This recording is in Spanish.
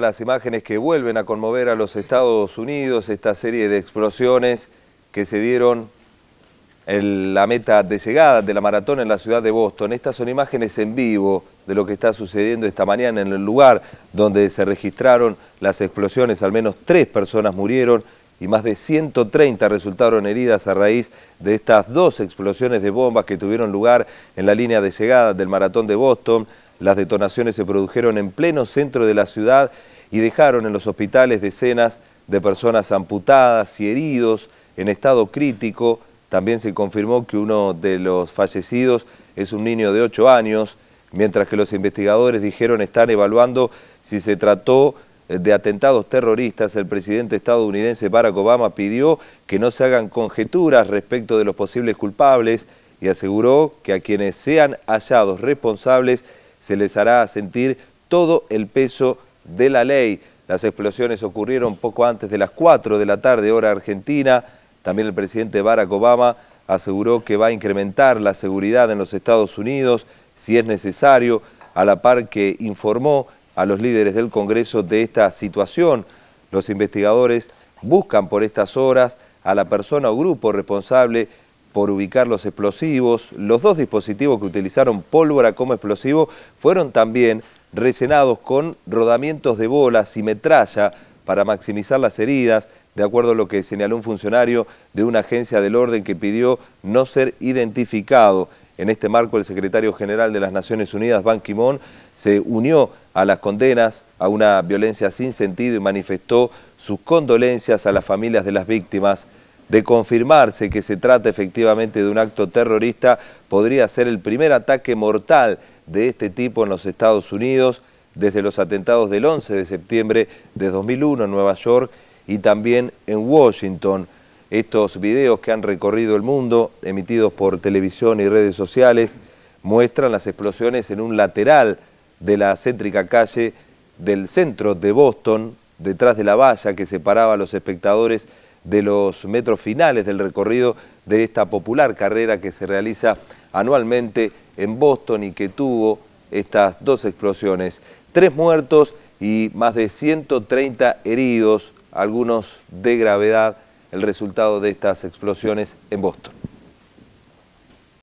Las imágenes que vuelven a conmover a los Estados Unidos, esta serie de explosiones que se dieron en la meta de llegada de la maratón en la ciudad de Boston. Estas son imágenes en vivo de lo que está sucediendo esta mañana en el lugar donde se registraron las explosiones. Al menos tres personas murieron y más de 130 resultaron heridas a raíz de estas dos explosiones de bombas que tuvieron lugar en la línea de llegada del maratón de Boston. Las detonaciones se produjeron en pleno centro de la ciudad y dejaron en los hospitales decenas de personas amputadas y heridos en estado crítico. También se confirmó que uno de los fallecidos es un niño de 8 años, mientras que los investigadores dijeron están evaluando si se trató de atentados terroristas, el presidente estadounidense Barack Obama pidió que no se hagan conjeturas respecto de los posibles culpables y aseguró que a quienes sean hallados responsables se les hará sentir todo el peso de la ley. Las explosiones ocurrieron poco antes de las 4 de la tarde, hora argentina. También el presidente Barack Obama aseguró que va a incrementar la seguridad en los Estados Unidos si es necesario, a la par que informó a los líderes del Congreso de esta situación. Los investigadores buscan por estas horas a la persona o grupo responsable por ubicar los explosivos. Los dos dispositivos que utilizaron pólvora como explosivo fueron también rellenados con rodamientos de bolas y metralla para maximizar las heridas, de acuerdo a lo que señaló un funcionario de una agencia del orden que pidió no ser identificado. En este marco, el secretario general de las Naciones Unidas, Ban Ki-moon, se unió a las condenas a una violencia sin sentido y manifestó sus condolencias a las familias de las víctimas de confirmarse que se trata efectivamente de un acto terrorista, podría ser el primer ataque mortal de este tipo en los Estados Unidos desde los atentados del 11 de septiembre de 2001 en Nueva York y también en Washington. Estos videos que han recorrido el mundo, emitidos por televisión y redes sociales, muestran las explosiones en un lateral de la céntrica calle del centro de Boston, detrás de la valla que separaba a los espectadores de los metros finales del recorrido de esta popular carrera que se realiza anualmente en Boston y que tuvo estas dos explosiones. Tres muertos y más de 130 heridos, algunos de gravedad, el resultado de estas explosiones en Boston.